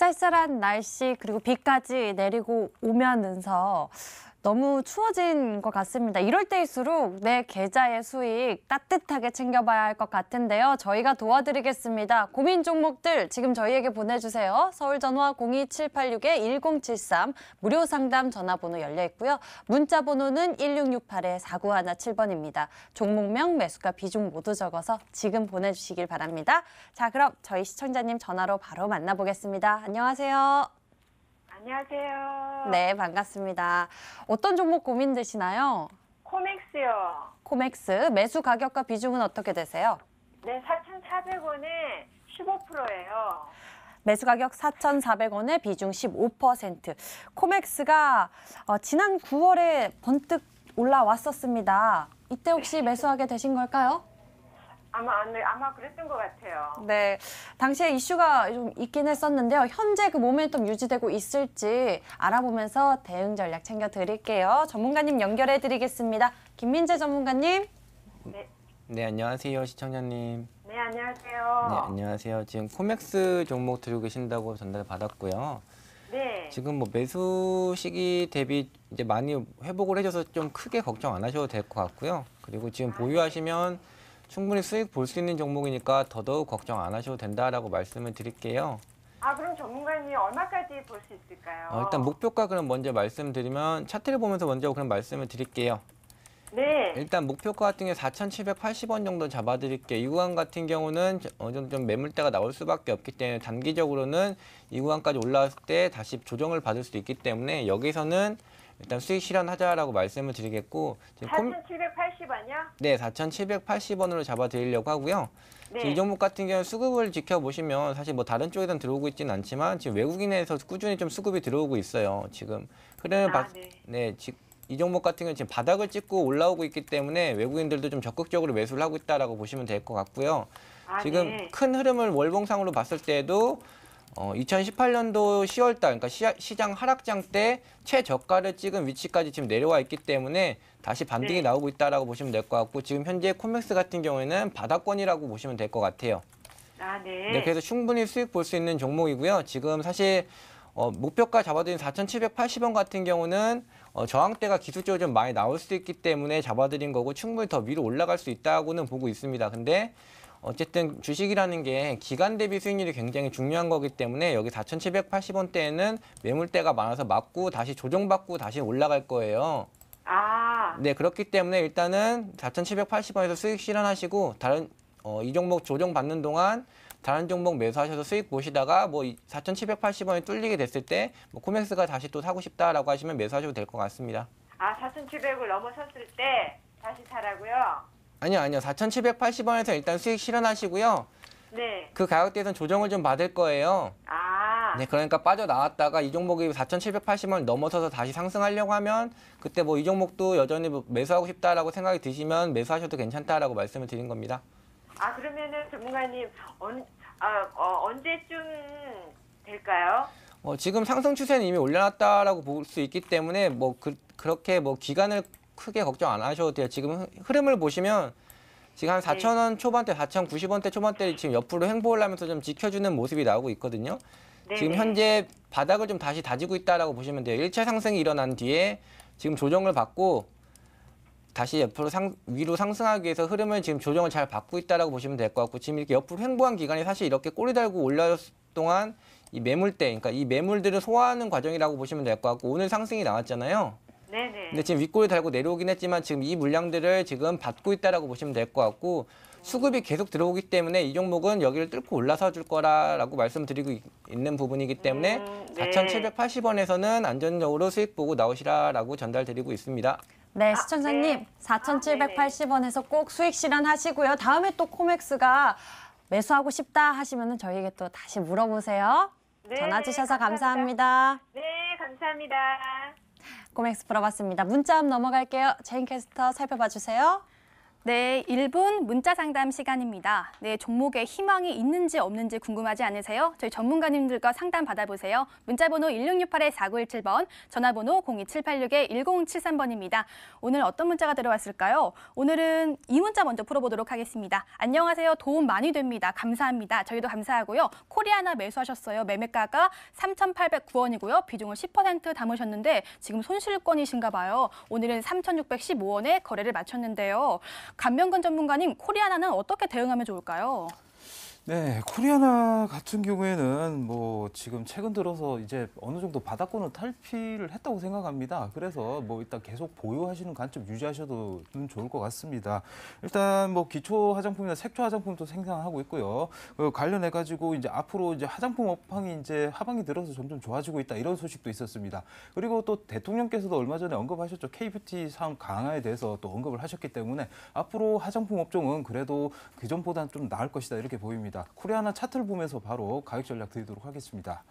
쌀쌀한 날씨 그리고 비까지 내리고 오면서 너무 추워진 것 같습니다. 이럴 때일수록 내 계좌의 수익 따뜻하게 챙겨봐야 할 것 같은데요. 저희가 도와드리겠습니다. 고민 종목들 지금 저희에게 보내주세요. 서울전화 02786-1073 무료 상담 전화번호 열려 있고요. 문자 번호는 1668-4917번입니다. 종목명, 매수가, 비중 모두 적어서 지금 보내주시길 바랍니다. 자, 그럼 저희 시청자님 전화로 바로 만나보겠습니다. 안녕하세요. 안녕하세요. 네, 반갑습니다. 어떤 종목 고민되시나요? 코맥스요. 코맥스 매수 가격과 비중은 어떻게 되세요? 네, 4,400원에 15%예요. 매수 가격 4,400원에 비중 15%. 코맥스가 어, 지난 9월에 번뜩 올라왔었습니다. 이때 혹시 네. 매수하게 되신 걸까요? 아마 네, 아마 그랬던 것 같아요. 네, 당시에 이슈가 좀 있긴 했었는데요. 현재 그 모멘텀 유지되고 있을지 알아보면서 대응 전략 챙겨 드릴게요. 전문가님 연결해 드리겠습니다. 김민재 전문가님. 네. 네, 안녕하세요, 시청자님. 네, 안녕하세요. 네, 안녕하세요. 지금 코맥스 종목 들고 계신다고 전달 받았고요. 네. 지금 뭐 매수 시기 대비 이제 많이 회복을 해줘서 좀 크게 걱정 안 하셔도 될 것 같고요. 그리고 지금 아, 보유하시면 네. 충분히 수익 볼 수 있는 종목이니까 더더욱 걱정 안 하셔도 된다라고 말씀을 드릴게요. 아 그럼 전문가님 얼마까지 볼 수 있을까요? 어, 일단 목표가 그럼 먼저 말씀드리면 차트를 보면서 먼저 그럼 말씀을 드릴게요. 네. 일단 목표가 같은 게 4,780원 정도 잡아드릴게요. 이 구간 같은 경우는 어느 정도 좀 매물대가 나올 수밖에 없기 때문에 단기적으로는 이 구간까지 올라왔을 때 다시 조정을 받을 수도 있기 때문에 여기서는 일단 수익 실현하자라고 말씀을 드리겠고 4,780원이요? 네, 4,780원으로 잡아드리려고 하고요. 네. 이 종목 같은 경우는 수급을 지켜보시면 사실 뭐 다른 쪽에선 들어오고 있지는 않지만 지금 외국인에서 꾸준히 좀 수급이 들어오고 있어요. 지금 흐름을 아, 바... 네. 네, 지... 이 종목 같은 경우는 지금 바닥을 찍고 올라오고 있기 때문에 외국인들도 좀 적극적으로 매수를 하고 있다라고 보시면 될 것 같고요. 아, 지금 네. 큰 흐름을 월봉상으로 봤을 때도 어, 2018년도 10월달 그러니까 시, 장 하락장 때 최저가를 찍은 위치까지 지금 내려와 있기 때문에 다시 반등이 네. 나오고 있다라고 보시면 될 것 같고 지금 현재 코믹스 같은 경우에는 바닥권이라고 보시면 될 것 같아요. 아, 네. 네. 그래서 충분히 수익 볼 수 있는 종목이고요. 지금 사실 어, 목표가 잡아드린 4,780원 같은 경우는 어, 저항대가 기술적으로 좀 많이 나올 수 있기 때문에 잡아드린 거고 충분히 더 위로 올라갈 수 있다고는 보고 있습니다. 근데 어쨌든 주식이라는 게 기간 대비 수익률이 굉장히 중요한 거기 때문에 여기 4,780원대에는 매물대가 많아서 맞고 다시 조정받고 다시 올라갈 거예요. 아. 네, 그렇기 때문에 일단은 4,780원에서 수익 실현하시고 다른 어, 이 종목 조정받는 동안 다른 종목 매수하셔서 수익 보시다가 뭐 4,780원이 뚫리게 됐을 때 뭐 코맥스가 다시 또 사고 싶다라고 하시면 매수하셔도 될 것 같습니다. 아, 4,700을 넘어섰을 때 다시 사라고요? 아니요, 아니요. 4,780원에서 일단 수익 실현하시고요. 네. 그 가격대에선 조정을 좀 받을 거예요. 아. 네, 그러니까 빠져나왔다가 이 종목이 4,780원을 넘어서서 다시 상승하려고 하면 그때 뭐 이 종목도 여전히 뭐 매수하고 싶다라고 생각이 드시면 매수하셔도 괜찮다라고 말씀을 드린 겁니다. 아, 그러면은 전문가님 언, 아, 어, 언제쯤 될까요? 어, 지금 상승 추세는 이미 올려놨다라고 볼 수 있기 때문에 뭐 그, 그렇게 뭐 기간을 크게 걱정 안 하셔도 돼요. 지금 흐름을 보시면 지금 한 4천 원 초반대, 4천9 0원대 초반대 지금 옆으로 횡보를 하면서 좀 지켜주는 모습이 나오고 있거든요. 네네. 지금 현재 바닥을 좀 다시 다지고 있다라고 보시면 돼요. 1차 상승이 일어난 뒤에 지금 조정을 받고 다시 옆으로 상, 위로 상승하기 위해서 흐름을 지금 조정을 잘 받고 있다라고 보시면 될 것 같고 지금 이렇게 옆으로 횡보한 기간이 사실 이렇게 꼬리 달고 올라왔을 동안 이 매물대, 그러니까 이 매물들을 소화하는 과정이라고 보시면 될 것 같고 오늘 상승이 나왔잖아요. 네 근데 지금 윗골 달고 내려오긴 했지만 지금 이 물량들을 지금 받고 있다라고 보시면 될 것 같고 수급이 계속 들어오기 때문에 이 종목은 여기를 뚫고 올라서 줄 거라라고 말씀드리고 있, 있는 부분이기 때문에 음, 네. 4,780원에서는 안전적으로 수익 보고 나오시라라고 전달드리고 있습니다. 네, 아, 시청자님 네. 4,780원에서 꼭 수익 실현 하시고요. 다음에 또 코맥스가 매수하고 싶다 하시면 저희에게 또 다시 물어보세요. 네, 전화 주셔서 감사합니다. 감사합니다. 네, 감사합니다. 고맥스 풀어봤습니다. 문자 한 넘어갈게요. 제인 캐스터 살펴봐 주세요. 네, 1분 문자 상담 시간입니다. 네, 종목에 희망이 있는지 없는지 궁금하지 않으세요? 저희 전문가님들과 상담 받아보세요. 문자번호 1668-4917번, 전화번호 02786-1073번입니다. 오늘 어떤 문자가 들어왔을까요? 오늘은 이 문자 먼저 풀어보도록 하겠습니다. 안녕하세요. 도움 많이 됩니다. 감사합니다. 저희도 감사하고요. 코리아나 매수하셨어요. 매매가가 3,809원이고요. 비중을 10% 담으셨는데 지금 손실권이신가 봐요. 오늘은 3,615원에 거래를 마쳤는데요. 감면근 전문가님, 코리아나는 어떻게 대응하면 좋을까요? 네, 코리아나 같은 경우에는 뭐 지금 최근 들어서 이제 어느 정도 바닥권은 탈피를 했다고 생각합니다. 그래서 뭐 일단 계속 보유하시는 관점 유지하셔도 좋을 것 같습니다. 일단 뭐 기초 화장품이나 색조 화장품도 생산하고 있고요. 그 관련해 가지고 이제 앞으로 이제 화장품 업황이 이제 하방이 들어서 점점 좋아지고 있다 이런 소식도 있었습니다. 그리고 또 대통령께서도 얼마 전에 언급하셨죠. k 뷰 t 사업 강화에 대해서 또 언급을 하셨기 때문에 앞으로 화장품 업종은 그래도 그전보다는 좀 나을 것이다 이렇게 보입니다. 있습니다. 코리아나 차트를 보면서 바로 가격 전략 드리도록 하겠습니다.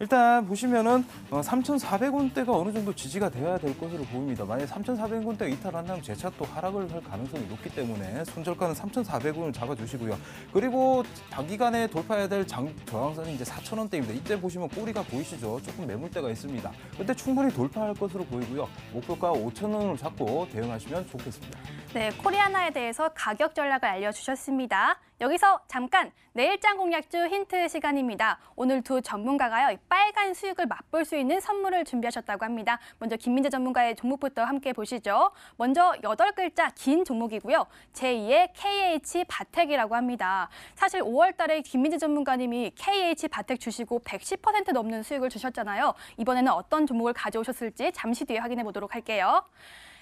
일단 보시면은 3,400원대가 어, 어느 정도 지지가 되어야 될 것으로 보입니다. 만약 3,400원대 이탈한다면 재차또 하락을 할 가능성이 높기 때문에 손절가는 3,400원을 잡아주시고요. 그리고 단기간에 돌파해야 될 장, 저항선이 이제 4,000원대입니다. 이때 보시면 꼬리가 보이시죠? 조금 매물대가 있습니다. 근데 충분히 돌파할 것으로 보이고요. 목표가 5,000원을 잡고 대응하시면 좋겠습니다. 네, 코리아나에 대해서 가격 전략을 알려주셨습니다. 여기서 잠깐 내일장 공략주 힌트 시간입니다. 오늘 두 전문가가요. 빨간 수익을 맛볼 수 있는 선물을 준비하셨다고 합니다. 먼저 김민재 전문가의 종목부터 함께 보시죠. 먼저 여덟 글자긴 종목이고요. 제2의 KH 바텍이라고 합니다. 사실 5월 달에 김민재 전문가님이 KH 바텍 주시고 110% 넘는 수익을 주셨잖아요. 이번에는 어떤 종목을 가져오셨을지 잠시 뒤에 확인해 보도록 할게요.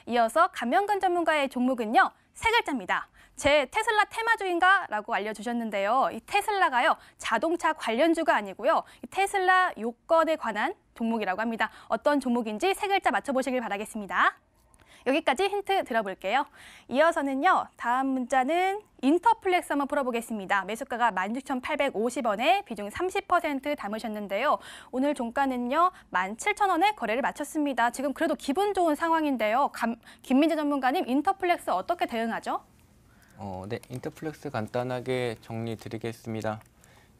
이어서 감염관 전문가의 종목은요. 세 글자입니다. 제 테슬라 테마주인가? 라고 알려주셨는데요. 이 테슬라가요, 자동차 관련주가 아니고요. 이 테슬라 요건에 관한 종목이라고 합니다. 어떤 종목인지 세 글자 맞춰보시길 바라겠습니다. 여기까지 힌트 들어볼게요. 이어서는요. 다음 문자는 인터플렉스 한번 풀어보겠습니다. 매수가가 16,850원에 비중 30% 담으셨는데요. 오늘 종가는요. 17,000원에 거래를 마쳤습니다. 지금 그래도 기분 좋은 상황인데요. 감, 김민재 전문가님 인터플렉스 어떻게 대응하죠? 어, 네, 인터플렉스 간단하게 정리 드리겠습니다.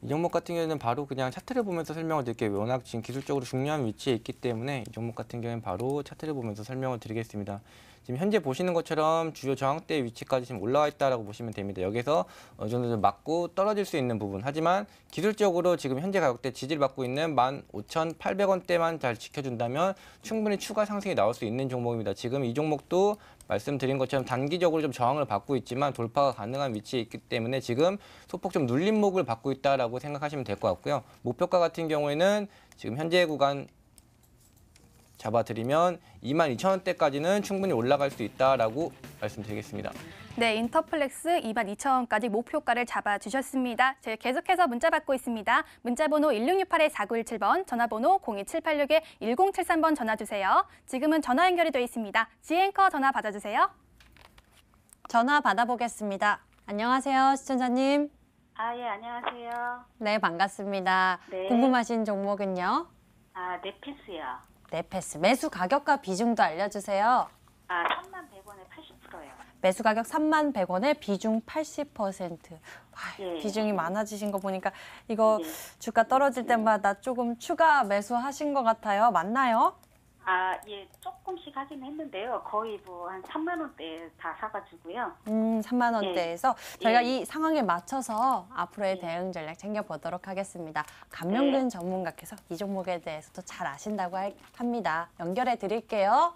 이 종목 같은 경우에는 바로 그냥 차트를 보면서 설명을 드릴게요. 워낙 지금 기술적으로 중요한 위치에 있기 때문에 이 종목 같은 경우에는 바로 차트를 보면서 설명을 드리겠습니다. 지금 현재 보시는 것처럼 주요 저항대 위치까지 지금 올라와 있다라고 보시면 됩니다. 여기서 어느 정도 좀 맞고 떨어질 수 있는 부분. 하지만 기술적으로 지금 현재 가격대 지지를 받고 있는 15,800원대만 잘 지켜준다면 충분히 추가 상승이 나올 수 있는 종목입니다. 지금 이 종목도 말씀드린 것처럼 단기적으로 좀 저항을 받고 있지만 돌파가 가능한 위치에 있기 때문에 지금 소폭 좀 눌림목을 받고 있다라고 생각하시면 될 것 같고요. 목표가 같은 경우에는 지금 현재 구간 잡아드리면 22,000원대까지는 충분히 올라갈 수 있다라고 말씀드리겠습니다. 네, 인터플렉스 2 2 0 0 0원까지 목표가를 잡아주셨습니다. 저희 계속해서 문자 받고 있습니다. 문자번호 1668-4917번, 전화번호 02786-1073번 전화주세요. 지금은 전화 연결이 되어 있습니다. 지앵커 전화 받아주세요. 전화 받아보겠습니다. 안녕하세요, 시청자님. 아, 예, 안녕하세요. 네, 반갑습니다. 네. 궁금하신 종목은요? 아, 네패스요. 네패스. 매수 가격과 비중도 알려주세요. 아, 3만 매수 가격 3만 100원에 비중 80%. 아, 네. 비중이 많아지신 거 보니까 이거 네. 주가 떨어질 음. 때마다 조금 추가 매수하신 것 같아요. 맞나요? 아, 예, 조금씩 하긴 했는데요. 거의 뭐 한 3만 원대에 다 사가지고요. 음, 3만 예. 원대에서 예. 저희가 예. 이 상황에 맞춰서 앞으로의 예. 대응 전략 챙겨보도록 하겠습니다. 예. 감명근 전문가께서 이 종목에 대해서도 잘 아신다고 할, 합니다. 연결해 드릴게요.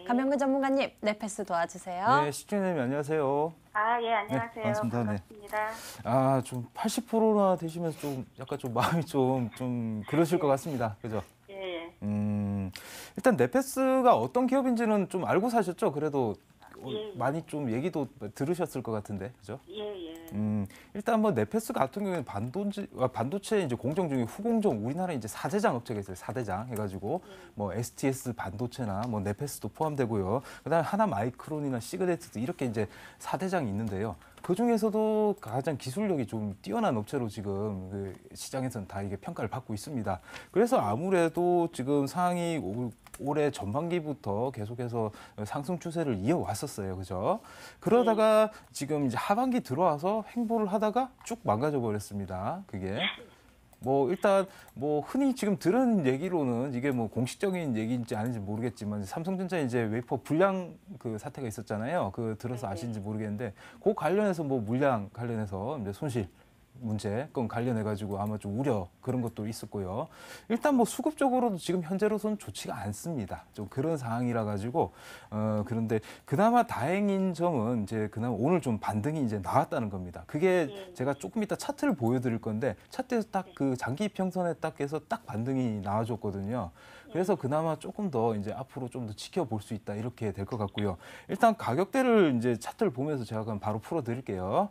네. 감염근 전문가님, 네패스 도와주세요. 네, 시준님 안녕하세요. 아, 예, 안녕하세요. 네, 반갑습니다. 네. 반갑습니다. 아, 좀 80%나 되시면서 좀 약간 좀 마음이 좀, 좀 그러실 것 같습니다. 그죠? 예. 음, 일단 네패스가 어떤 기업인지는 좀 알고 사셨죠? 그래도 예, 뭐 많이 좀 얘기도 들으셨을 것 같은데, 그죠? 예, 예. 음, 일단 뭐 네페스 같은 경우에는 반도체, 아, 반도체 이제 공정 중에 후공정 우리나라 이제 사대장 업체가 있어요. 사대장 해가지고 예. 뭐 STS 반도체나 뭐 네페스도 포함되고요. 그다음 에 하나 마이크론이나 시그네트도 이렇게 이제 사대장이 있는데요. 그 중에서도 가장 기술력이 좀 뛰어난 업체로 지금 그 시장에서는 다 이게 평가를 받고 있습니다. 그래서 아무래도 지금 상황 올해 전반기부터 계속해서 상승 추세를 이어왔었어요. 그죠? 그러다가 네. 지금 이제 하반기 들어와서 횡보를 하다가 쭉 망가져 버렸습니다. 그게. 뭐 일단 뭐 흔히 지금 들은 얘기로는 이게 뭐 공식적인 얘기인지 아닌지 모르겠지만 삼성전자 이제 웨이퍼 불량 그 사태가 있었잖아요. 그 들어서 네, 네. 아시는지 모르겠는데 그 관련해서 뭐 물량 관련해서 이제 손실 문제 건 관련해 가지고 아마 좀 우려 그런 것도 있었고요. 일단 뭐 수급적으로도 지금 현재로서는 좋지가 않습니다. 좀 그런 상황이라 가지고 어 그런데 그나마 다행인 점은 이제 그나마 오늘 좀 반등이 이제 나왔다는 겁니다. 그게 네. 제가 조금 이따 차트를 보여드릴 건데 차트에서 딱그 네. 장기 평선에 딱 해서 딱 반등이 나와줬거든요. 네. 그래서 그나마 조금 더 이제 앞으로 좀 더 지켜볼 수 있다 이렇게 될 것 같고요. 일단 가격대를 이제 차트를 보면서 제가 그럼 바로 풀어드릴게요.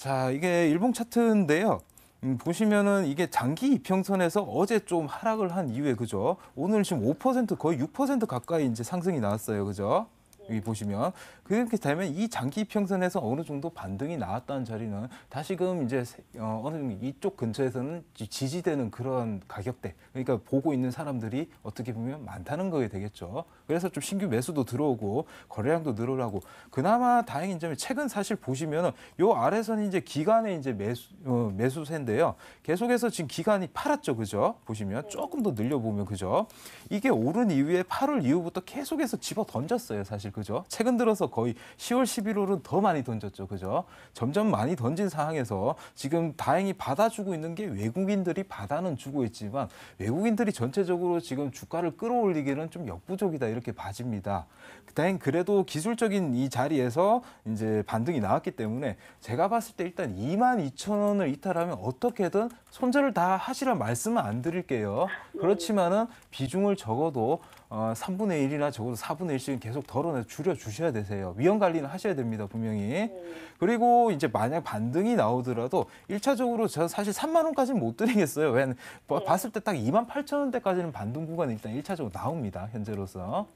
자, 이게 일봉 차트인데요. 음, 보시면은 이게 장기 이평선에서 어제 좀 하락을 한 이후에 그죠? 오늘 지금 5% 거의 6% 가까이 이제 상승이 나왔어요. 그죠? 여기 보시면 그렇게 되면 이 장기 평선에서 어느 정도 반등이 나왔다는 자리는 다시금 이제 어, 어느 정도 이쪽 근처에서는 지지되는 그런 가격대 그러니까 보고 있는 사람들이 어떻게 보면 많다는 거에 되겠죠. 그래서 좀 신규 매수도 들어오고 거래량도 늘어나고 그나마 다행인 점이 최근 사실 보시면은 요 아래선이 제 기간의 이제 매수 어, 매수세인데요. 계속해서 지금 기간이 팔았죠, 그죠? 보시면 네. 조금 더 늘려보면 그죠? 이게 오른 이후에 8월 이후부터 계속해서 집어 던졌어요, 사실 그죠? 최근 들어서 거의 10월, 11월은 더 많이 던졌죠. 그죠? 점점 많이 던진 상황에서 지금 다행히 받아주고 있는 게 외국인들이 받아는 주고 있지만 외국인들이 전체적으로 지금 주가를 끌어올리기는 좀 역부족이다 이렇게 봐집니다. 다행 그래도 기술적인 이 자리에서 이제 반등이 나왔기 때문에 제가 봤을 때 일단 2만 2천 원을 이탈하면 어떻게든 손절을 다 하시라 말씀은 안 드릴게요. 네. 그렇지만은 비중을 적어도 어, 3분의 1이나 적어도 4분의 1씩은 계속 덜어내서 줄여주셔야 되세요. 위험 관리는 하셔야 됩니다, 분명히. 네. 그리고 이제 만약 반등이 나오더라도 1차적으로 저 사실 3만 원까지는 못 드리겠어요. 왜 뭐 네. 봤을 때 딱 2만 8천 원대까지는 반등 구간이 일단 1차적으로 나옵니다, 현재로서.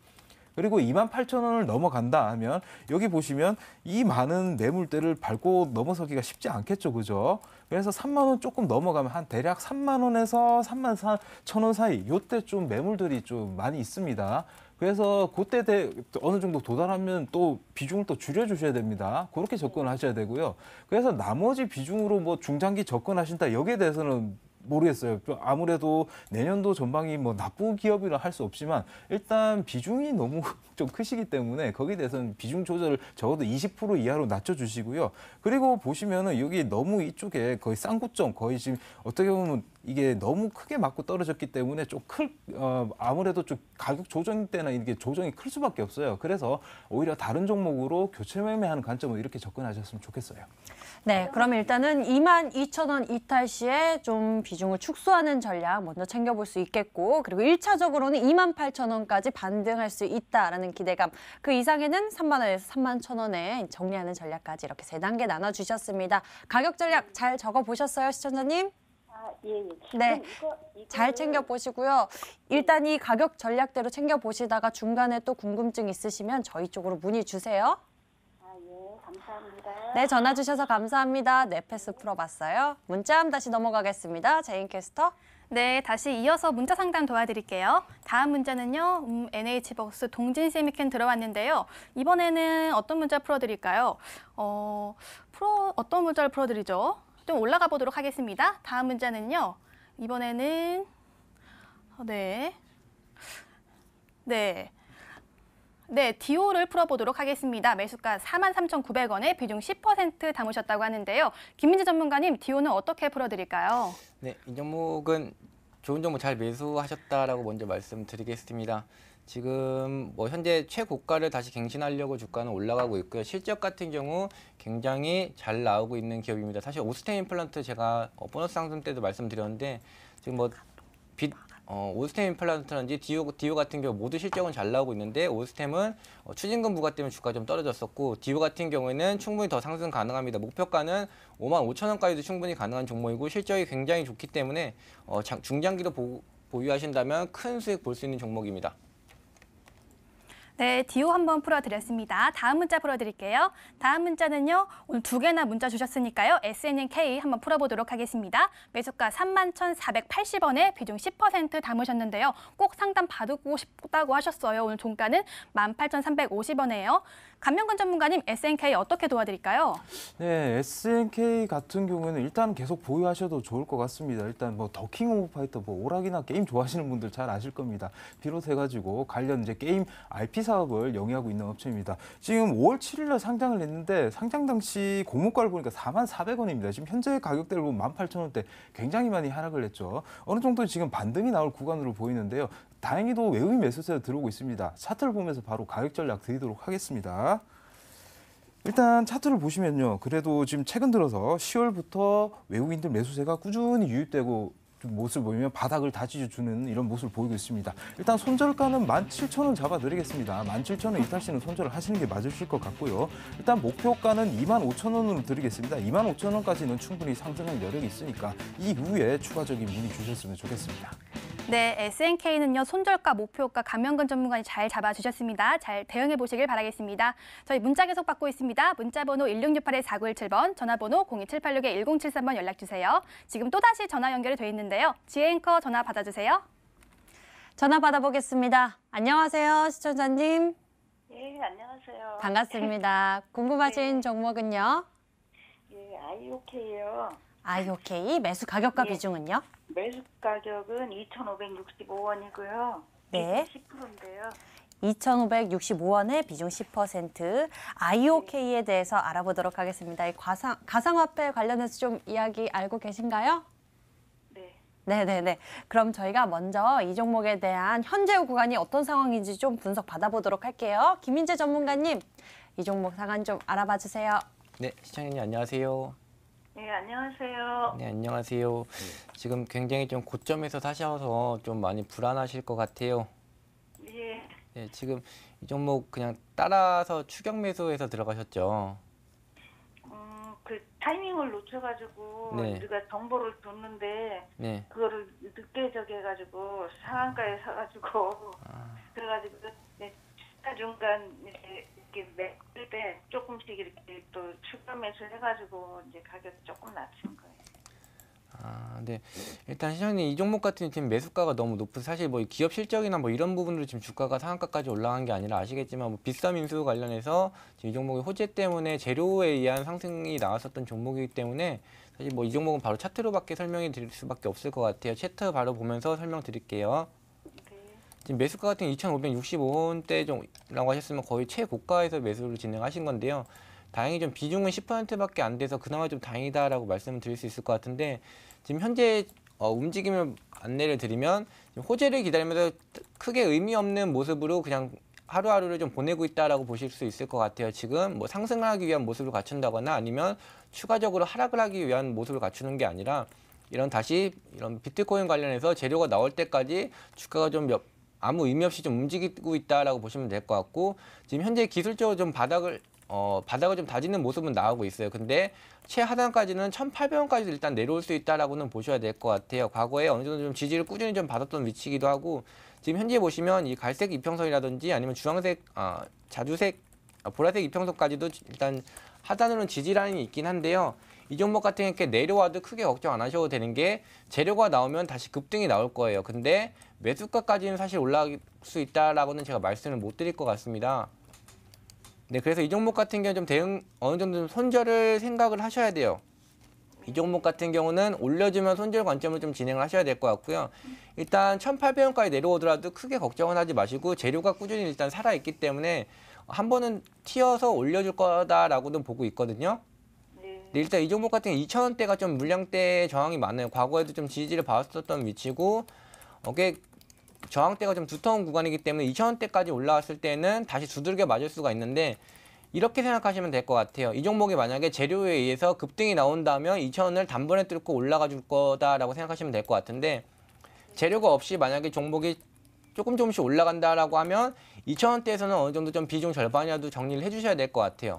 그리고 2만 8천 원을 넘어간다 하면 여기 보시면 이 많은 매물대를 밟고 넘어서기가 쉽지 않겠죠, 그죠? 그래서 3만 원 조금 넘어가면 한 대략 3만 원에서 3만 4천 원 사이 요때 좀 매물들이 좀 많이 있습니다. 그래서 그때 대, 어느 정도 도달하면 또 비중을 또 줄여주셔야 됩니다. 그렇게 접근하셔야 을 되고요. 그래서 나머지 비중으로 뭐 중장기 접근하신다 여기에 대해서는 모르겠어요. 아무래도 내년도 전망이 뭐 나쁜 기업이라 할 수 없지만 일단 비중이 너무 좀 크시기 때문에 거기에 대해서는 비중 조절을 적어도 20% 이하로 낮춰주시고요. 그리고 보시면은 여기 너무 이쪽에 거의 쌍구점 거의 지금 어떻게 보면 이게 너무 크게 맞고 떨어졌기 때문에 좀클 어, 아무래도 좀 가격 조정 때나 이게 조정이 클 수밖에 없어요. 그래서 오히려 다른 종목으로 교체 매매하는 관점으로 이렇게 접근하셨으면 좋겠어요. 네, 그럼 일단은 22,000원 이탈 시에 좀 비중을 축소하는 전략 먼저 챙겨볼 수 있겠고 그리고 1차적으로는 28,000원까지 반등할 수 있다라는 기대감 그 이상에는 3만 원에서 3만 1,000원에 정리하는 전략까지 이렇게 세 단계 나눠주셨습니다. 가격 전략 잘 적어보셨어요, 시청자님? 예, 예. 지금 네. 이거, 이거잘 챙겨 보시고요. 일단 이 가격 전략대로 챙겨 보시다가 중간에 또 궁금증 있으시면 저희 쪽으로 문의 주세요. 아, 예. 감사합니다. 네, 전화 주셔서 감사합니다. 네, 패스 풀어봤어요. 문자함 다시 넘어가겠습니다. 제인 캐스터. 네, 다시 이어서 문자 상담 도와드릴게요. 다음 문자는요, 음, NH버스 동진 세미캔 들어왔는데요. 이번에는 어떤 문자 풀어드릴까요? 어, 풀어, 어떤 문자를 풀어드리죠? 좀 올라가 보도록 하겠습니다. 다음 문자는요 이번에는 네. 네. 네, 디오를 풀어보도록 하겠습니다. 매수가 43,900원에 비중 10% 담으셨다고 하는데요. 김민재 전문가님, 디오는 어떻게 풀어드릴까요? 네, 이 종목은 좋은 정보 잘 매수하셨다라고 먼저 말씀드리겠습니다. 지금 뭐 현재 최고가를 다시 갱신하려고 주가는 올라가고 있고요. 실적 같은 경우 굉장히 잘 나오고 있는 기업입니다. 사실 오스템 임플란트 제가 어, 보너스 상승 때도 말씀드렸는데 지금 뭐 빛, 어, 오스템 임플란트라든지 디오, 디오 같은 경우 모두 실적은 잘 나오고 있는데 오스템은 어, 추진금 부과 때문에 주가 가좀 떨어졌었고 디오 같은 경우에는 충분히 더 상승 가능합니다. 목표가는 5만 5천 원까지도 충분히 가능한 종목이고 실적이 굉장히 좋기 때문에 어, 장, 중장기도 보, 보유하신다면 큰 수익 볼 수 있는 종목입니다. 네, 디오 한번 풀어드렸습니다. 다음 문자 풀어드릴게요. 다음 문자는요. 오늘 두 개나 문자 주셨으니까요. SNNK 한번 풀어보도록 하겠습니다. 매수가 31,480원에 비중 10% 담으셨는데요. 꼭 상담 받고 싶다고 하셨어요. 오늘 종가는 18,350원이에요. 감명근 전문가님, SNK 어떻게 도와드릴까요? 네, SNK 같은 경우에는 일단 계속 보유하셔도 좋을 것 같습니다. 일단 뭐 더킹 오브 파이터, 뭐 오락이나 게임 좋아하시는 분들 잘 아실 겁니다. 비롯해가지고 관련 이제 게임 IP 사업을 영위하고 있는 업체입니다. 지금 5월 7일날 상장을 했는데 상장 당시 고모가를 보니까 4만 400원입니다. 지금 현재 가격대로 18,000원대 굉장히 많이 하락을 했죠. 어느 정도 지금 반등이 나올 구간으로 보이는데요. 다행히도 외국인 매수세가 들어오고 있습니다. 차트를 보면서 바로 가격 전략 드리도록 하겠습니다. 일단 차트를 보시면요. 그래도 지금 최근 들어서 10월부터 외국인들 매수세가 꾸준히 유입되고 모습을 보면 바닥을 다지주는 이런 모습을 보이고 있습니다. 일단 손절가는 17,000원 잡아드리겠습니다. 17,000원 이탈 시는 손절을 하시는 게 맞으실 것 같고요. 일단 목표가는 25,000원으로 드리겠습니다. 25,000원까지는 충분히 상승할 여력이 있으니까 이후에 추가적인 문의 주셨으면 좋겠습니다. 네, SNK는요 손절가, 목표가, 감염근전문가님잘 잡아주셨습니다. 잘 대응해 보시길 바라겠습니다. 저희 문자 계속 받고 있습니다. 문자번호 1668-4917번, 전화번호 02786-1073번 연락 주세요. 지금 또 다시 전화 연결이 돼 있는데요. 지혜 앵커 전화 받아주세요. 전화 받아보겠습니다. 안녕하세요, 시청자님. 예, 안녕하세요. 반갑습니다. 궁금하신 네. 종목은요? 예, 아이오케이요. 아이오케이 매수 가격과 예. 비중은요? 매수 가격은 2,565원이고요. 네. 10%인데요. 2,565원에 비중 10% IOK에 대해서 알아보도록 하겠습니다. 이 과상, 가상화폐 관련해서 좀 이야기 알고 계신가요? 네. 네네네. 그럼 저희가 먼저 이 종목에 대한 현재 구간이 어떤 상황인지 좀 분석 받아보도록 할게요. 김민재 전문가님, 이 종목 상황 좀 알아봐 주세요. 네, 시청자님 안녕하세요. 네, 안녕하세요. 네, 안녕하세요. 네. 지금 굉장히 좀 고점에서 사셔서 좀 많이 불안하실 것 같아요. 예, 네, 지금 이 종목 뭐 그냥 따라서 추격 매수해서 들어가셨죠. 음, 그 타이밍을 놓쳐가지고 네. 우리가 정보를 줬는데 네. 그거를 늦게 저 해가지고 상한가에 사가지고 아. 그래가지고 네, 중간 이렇게, 이렇게 매길 때 조금씩 이렇게 또 추가 매수 를 해가지고 이제 가격 조금 낮춘 거예요. 아, 네. 일단 시장님 이 종목 같은 지금 매수가가 너무 높은 사실 뭐 기업 실적이나 뭐 이런 부분으로 지금 주가가 상한가까지 올라간 게 아니라 아시겠지만 뭐 비싼 인수 관련해서 지금 이 종목이 호재 때문에 재료에 의한 상승이 나왔었던 종목이기 때문에 사실 뭐 이 종목은 바로 차트로밖에 설명이 드릴 수밖에 없을 것 같아요. 차트 바로 보면서 설명 드릴게요. 지금 매수가 같은 2,565원대 정도라고 하셨으면 거의 최고가에서 매수를 진행하신 건데요. 다행히 좀 비중은 10%밖에 안 돼서 그나마 좀 다행이다라고 말씀을 드릴 수 있을 것 같은데 지금 현재 어, 움직임을 안내를 드리면 호재를 기다리면서 크게 의미 없는 모습으로 그냥 하루하루를 좀 보내고 있다라고 보실 수 있을 것 같아요. 지금 뭐 상승을 하기 위한 모습을 갖춘다거나 아니면 추가적으로 하락을 하기 위한 모습을 갖추는 게 아니라 이런 다시 이런 비트코인 관련해서 재료가 나올 때까지 주가가 좀 몇, 아무 의미 없이 좀 움직이고 있다라고 보시면 될 것 같고 지금 현재 기술적으로 좀 바닥을 어, 바닥을 좀 다지는 모습은 나오고 있어요. 근데 최하단까지는 1,800원까지 일단 내려올 수 있다라고는 보셔야 될 것 같아요. 과거에 어느 정도 좀 지지를 꾸준히 좀 받았던 위치이기도 하고 지금 현재 보시면 이 갈색 이평선이라든지 아니면 주황색, 아, 자주색, 아, 보라색 이평선까지도 일단 하단으로는 지지라인이 있긴 한데요. 이 종목 같은 경우에 내려와도 크게 걱정 안 하셔도 되는 게 재료가 나오면 다시 급등이 나올 거예요. 근데 매수가까지는 사실 올라갈 수 있다라고는 제가 말씀을 못 드릴 것 같습니다. 네, 그래서 이 종목 같은 경우는 좀 대응 어느 정도 좀 손절을 생각을 하셔야 돼요. 이 종목 같은 경우는 올려주면 손절 관점을 좀 진행을 하셔야 될 것 같고요. 일단 1,800원까지 내려오더라도 크게 걱정은 하지 마시고 재료가 꾸준히 일단 살아있기 때문에 한 번은 튀어서 올려줄 거다라고는 보고 있거든요. 근 일단 이 종목 같은 경우 2,000원대가 좀 물량대 저항이 많아요. 과거에도 좀 지지를 받았었던 위치고 어, 깨 저항대가 좀 두터운 구간이기 때문에 2,000원대까지 올라왔을 때는 다시 두들겨 맞을 수가 있는데 이렇게 생각하시면 될 것 같아요. 이 종목이 만약에 재료에 의해서 급등이 나온다면 2,000원을 단번에 뚫고 올라가 줄 거다라고 생각하시면 될 것 같은데 재료가 없이 만약에 종목이 조금 조금씩 올라간다라고 하면 2,000원대에서는 어느 정도 좀 비중 절반이라도 정리를 해주셔야 될 것 같아요.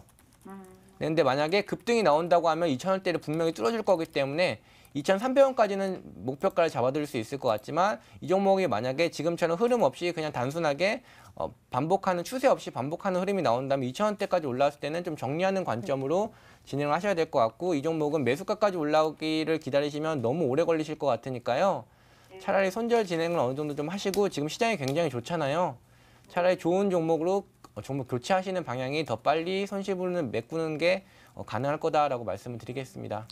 음. 그런데 만약에 급등이 나온다고 하면 2,000원대를 분명히 뚫어줄 거기 때문에 2,300원까지는 목표가를 잡아둘 수 있을 것 같지만 이 종목이 만약에 지금처럼 흐름 없이 그냥 단순하게 어, 반복하는 추세 없이 반복하는 흐름이 나온다면 2,000원대까지 올라왔을 때는 좀 정리하는 관점으로 진행을 하셔야 될 것 같고 이 종목은 매수가까지 올라오기를 기다리시면 너무 오래 걸리실 것 같으니까요. 네. 차라리 손절 진행을 어느 정도 좀 하시고 지금 시장이 굉장히 좋잖아요. 차라리 좋은 종목으로 어, 정부 교체하시는 방향이 더 빨리 손실분을 메꾸는 게 어, 가능할 거다라고 말씀을 드리겠습니다.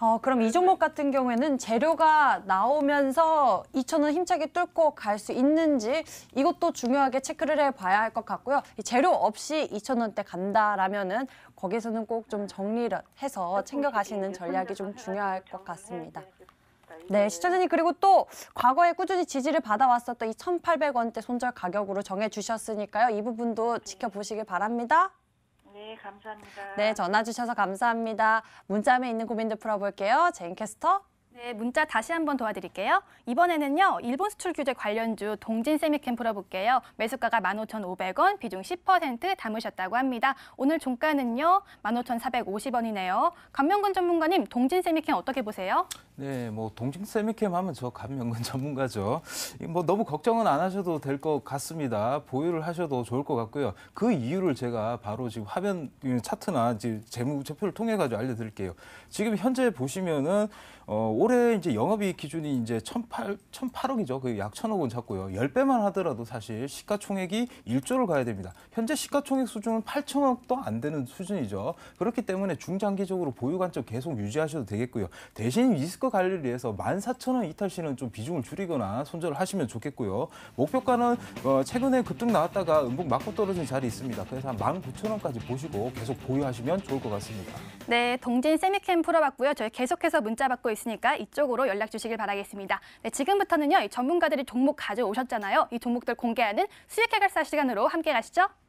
어, 그럼 이 종목 같은 경우에는 재료가 나오면서 2천원 힘차게 뚫고 갈 수 있는지 이것도 중요하게 체크를 해봐야 할 것 같고요. 재료 없이 2천원대 간다라면은 거기서는 꼭 좀 정리를 해서 챙겨가시는 전략이 좀 중요할 것 같습니다. 네, 네, 시청자님 그리고 또 과거에 꾸준히 지지를 받아왔었던 이 1,800원대 손절 가격으로 정해주셨으니까요. 이 부분도 네. 지켜보시길 바랍니다. 네, 감사합니다. 네, 전화 주셔서 감사합니다. 문자에 있는 고민도 풀어볼게요. 제인 캐스터. 네, 문자 다시 한번 도와드릴게요. 이번에는요, 일본 수출 규제 관련주 동진 세미캠 풀어볼게요. 매수가가 15,500원, 비중 10% 담으셨다고 합니다. 오늘 종가는요, 15,450원이네요. 감명근 전문가님, 동진 세미캠 어떻게 보세요? 네, 뭐 동진 세미캠 하면 저 감명근 전문가죠. 뭐 너무 걱정은 안 하셔도 될 것 같습니다. 보유를 하셔도 좋을 것 같고요. 그 이유를 제가 바로 지금 화면 차트나 재무제표를 통해 가지고 알려드릴게요. 지금 현재 보시면은 어, 올해 이제 영업이익 기준이 이제 1,800, 1,800억이죠. 그 약 1,000억 원 잡고요. 10배만 하더라도 사실 시가총액이 1조를 가야 됩니다. 현재 시가총액 수준은 8,000억도 안 되는 수준이죠. 그렇기 때문에 중장기적으로 보유 관점 계속 유지하셔도 되겠고요. 대신 리스크 식구 관리를 위해서 14,000원 이탈 시는 좀 비중을 줄이거나 손절을 하시면 좋겠고요. 목표가는 어, 최근에 급등 나왔다가 음봉 맞고 떨어진 자리 있습니다. 그래서 한 19,000원까지 보시고 계속 보유하시면 좋을 것 같습니다. 네, 동진 세미캠 풀어봤고요. 저희 계속해서 문자 받고 있으니까 이쪽으로 연락 주시길 바라겠습니다. 네, 지금부터는요. 전문가들이 종목 가져오셨잖아요. 이 종목들 공개하는 수익해결사 시간으로 함께 가시죠.